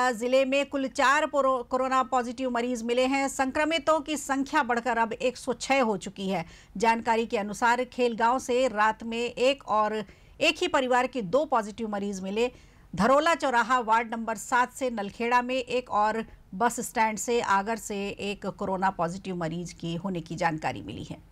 जिले में कुल चार कोरोना पॉजिटिव मरीज मिले हैं संक्रमितों की संख्या बढ़कर अब 106 हो चुकी है जानकारी के अनुसार खेलगांव से रात में एक और एक ही परिवार के दो पॉजिटिव मरीज मिले धरोला चौराहा वार्ड नंबर सात से नलखेड़ा में एक और बस स्टैंड से आगर से एक कोरोना पॉजिटिव मरीज की होने की जानकारी मिली है